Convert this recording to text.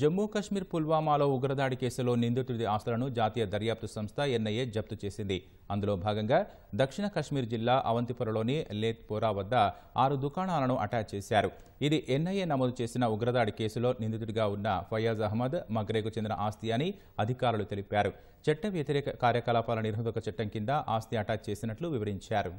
జమ్మూ కశ్మీర్ పుల్వామాలో ఉగ్రదాడి కేసులో నిందితుడి ఆస్తులను జాతీయ దర్యాప్తు సంస్థ ఎన్ఐఏ జప్తు చేసింది అందులో భాగంగా దక్షిణ కశ్మీర్ జిల్లా అవంతిపురలోని లేత్పోరా వద్ద ఆరు దుకాణాలను అటాచ్ చేశారు ఇది ఎన్ఐఏ నమోదు చేసిన ఉగ్రదాడి కేసులో నిందితుడిగా ఉన్న ఫయాజ్ అహ్మద్ మగ్రేకు చెందిన ఆస్తి అని అధికారులు తెలిపారు చట్ట వ్యతిరేక కార్యకలాపాల నిరోధక చట్టం కింద ఆస్తి అటాచ్ చేసినట్లు వివరించారు